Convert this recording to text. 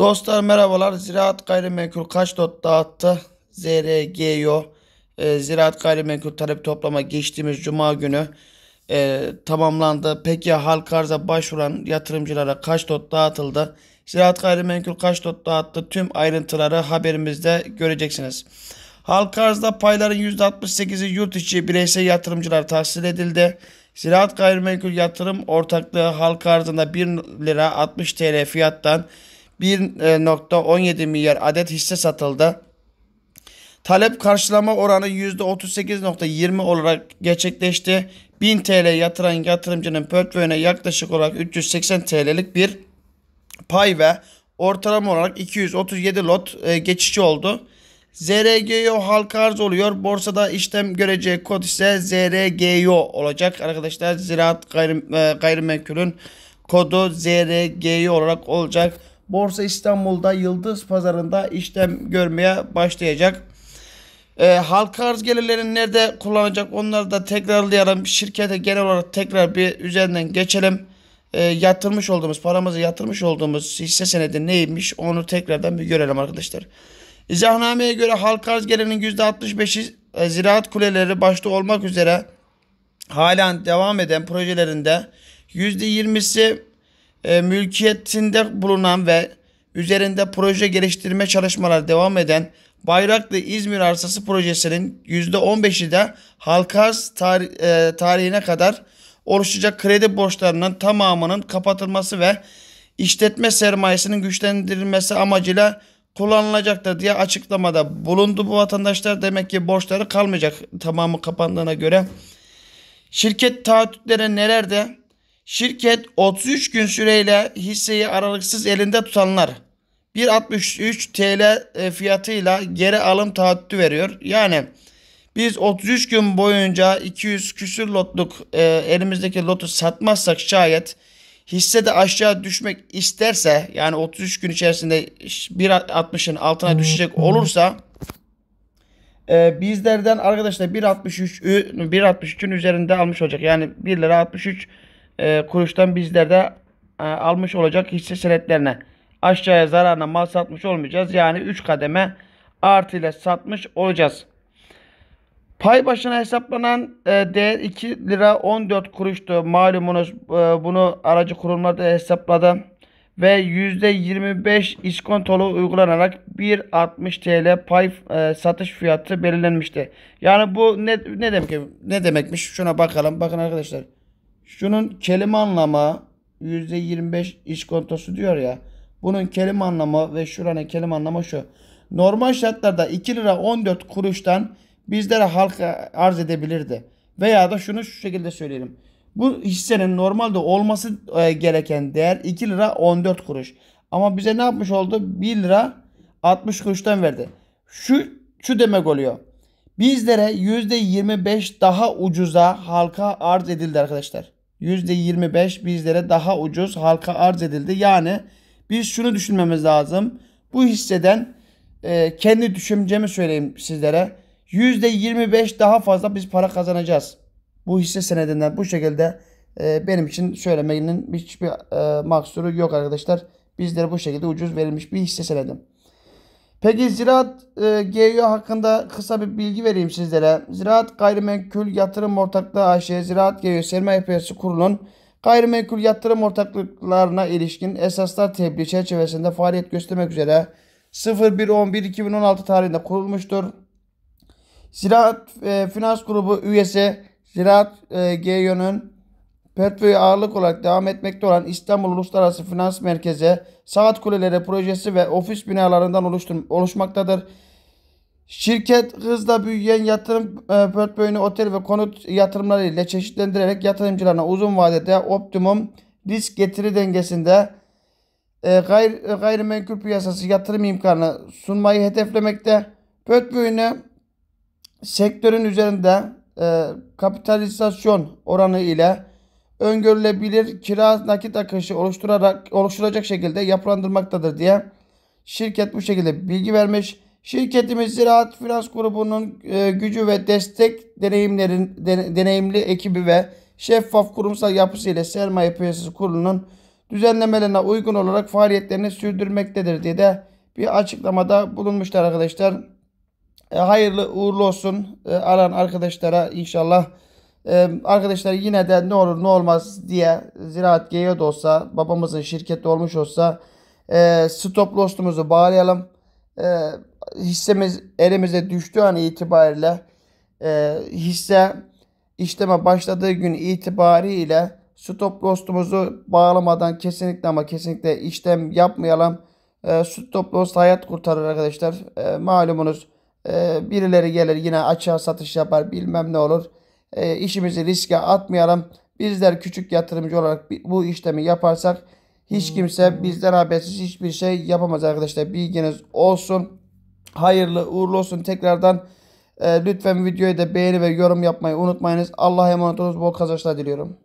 Dostlar merhabalar. Ziraat Gayrimenkul kaç lot dağıttı? ZRGYO e, ee, Ziraat Gayrimenkul Talep Toplama geçtiğimiz Cuma günü e, tamamlandı. Peki halk arza başvuran yatırımcılara kaç lot dağıtıldı? Ziraat Gayrimenkul kaç lot dağıttı? Tüm ayrıntıları haberimizde göreceksiniz. Halk arzda payların %68'i yurt içi bireysel yatırımcılar tahsil edildi. Ziraat Gayrimenkul Yatırım Ortaklığı halk arzında 1 lira 60 TL fiyattan 1.17 e, milyar adet hisse satıldı. Talep karşılama oranı %38.20 olarak gerçekleşti. 1000 TL yatıran yatırımcının portföyüne yaklaşık olarak 380 TL'lik bir pay ve ortalama olarak 237 lot e, geçici oldu. ZRGO halka arz oluyor. Borsada işlem göreceği kod ise ZRGO olacak. Arkadaşlar Ziraat gayrim, e, Gayrimenkul'ün kodu ZRGO olarak olacak. Borsa İstanbul'da Yıldız Pazarı'nda işlem görmeye başlayacak. E, halka arz gelirlerini nerede kullanacak onları da tekrarlayalım. Şirkete genel olarak tekrar bir üzerinden geçelim. E, yatırmış olduğumuz paramızı yatırmış olduğumuz hisse senedi neymiş onu tekrardan bir görelim arkadaşlar. İzahnameye göre halka arz gelirinin %65'i e, ziraat kuleleri başta olmak üzere halen devam eden projelerinde %20'si e, mülkiyetinde bulunan ve üzerinde proje geliştirme çalışmaları devam eden Bayraklı İzmir Arsası Projesi'nin %15'i de halka tarih, e, tarihine kadar oluşacak kredi borçlarının tamamının kapatılması ve işletme sermayesinin güçlendirilmesi amacıyla kullanılacaktır diye açıklamada bulundu bu vatandaşlar. Demek ki borçları kalmayacak tamamı kapandığına göre. Şirket taahhütleri nelerde? Şirket 33 gün süreyle hisseyi aralıksız elinde tutanlar 1.63 TL e, fiyatıyla geri alım taahhütü veriyor. Yani biz 33 gün boyunca 200 küsür lotluk e, elimizdeki lotu satmazsak şayet hisse de aşağı düşmek isterse yani 33 gün içerisinde 1.60'ın altına düşecek olursa e, bizlerden arkadaşlar 1.63 1.63'ün üzerinde almış olacak. Yani 1 lira 63 e, kuruştan bizler de e, almış olacak hisse senetlerine. Aşağıya zararına mal satmış olmayacağız. Yani 3 kademe artıyla satmış olacağız. Pay başına hesaplanan e, değer 2 lira 14 kuruştu. Malumunuz e, bunu aracı kurumlarda hesapladı. Ve %25 iskontolu uygulanarak 1.60 TL pay satış fiyatı belirlenmişti. Yani bu ne, ne demek ne demekmiş? Şuna bakalım. Bakın arkadaşlar. Şunun kelime anlamı %25 iş kontosu diyor ya. Bunun kelime anlamı ve şuranın kelime anlamı şu. Normal şartlarda 2 lira 14 kuruştan bizlere halka arz edebilirdi. Veya da şunu şu şekilde söyleyelim. Bu hissenin normalde olması e, gereken değer 2 lira 14 kuruş. Ama bize ne yapmış oldu? 1 lira 60 kuruştan verdi. Şu şu demek oluyor. Bizlere %25 daha ucuza halka arz edildi arkadaşlar. %25 bizlere daha ucuz halka arz edildi. Yani biz şunu düşünmemiz lazım. Bu hisseden e, kendi düşüncemi söyleyeyim sizlere. %25 daha fazla biz para kazanacağız. Bu hisse senedinden bu şekilde e, benim için söylemenin hiçbir e, maksuru yok arkadaşlar. Bizlere bu şekilde ucuz verilmiş bir hisse senedim. Peki Ziraat e, GYO hakkında kısa bir bilgi vereyim sizlere. Ziraat Gayrimenkul Yatırım Ortaklığı AŞ, Ziraat GYO Sermaye Piyasası Kurulu'nun gayrimenkul yatırım ortaklıklarına ilişkin esaslar tebliği çerçevesinde faaliyet göstermek üzere 01.11.2016 tarihinde kurulmuştur. Ziraat e, Finans Grubu üyesi Ziraat e, GYO'nun portföyü ağırlık olarak devam etmekte olan İstanbul Uluslararası Finans Merkezi, saat kuleleri projesi ve ofis binalarından oluşmaktadır. Şirket hızla büyüyen yatırım e, portföyünü otel ve konut yatırımları ile çeşitlendirerek yatırımcılarına uzun vadede optimum risk getiri dengesinde e, gayr, e, gayrimenkul piyasası yatırım imkanı sunmayı hedeflemekte. Portföyünü sektörün üzerinde e, kapitalizasyon oranı ile öngörülebilir kira nakit akışı oluşturarak oluşturacak şekilde yapılandırmaktadır diye şirket bu şekilde bilgi vermiş. Şirketimiz Ziraat Finans Grubu'nun e, gücü ve destek deneyimlerin de, deneyimli ekibi ve şeffaf kurumsal yapısı ile sermaye piyasası kurulunun düzenlemelerine uygun olarak faaliyetlerini sürdürmektedir diye de bir açıklamada bulunmuşlar arkadaşlar. E, hayırlı uğurlu olsun e, alan arkadaşlara inşallah. Ee, arkadaşlar yine de ne olur ne olmaz diye Ziraat GEO da olsa babamızın şirketi olmuş olsa e, stop loss'umuzu bağlayalım. E, hissemiz elimize düştüğü an itibariyle e, hisse işleme başladığı gün itibariyle stop loss'umuzu bağlamadan kesinlikle ama kesinlikle işlem yapmayalım. stop loss hayat kurtarır arkadaşlar. malumunuz birileri gelir yine açığa satış yapar bilmem ne olur. E, işimizi riske atmayalım. Bizler küçük yatırımcı olarak bu işlemi yaparsak hiç kimse bizden habersiz hiçbir şey yapamaz arkadaşlar. Bilginiz olsun. Hayırlı uğurlu olsun. Tekrardan e, lütfen videoyu da beğeni ve yorum yapmayı unutmayınız. Allah'a emanet olun Bol kazançlar diliyorum.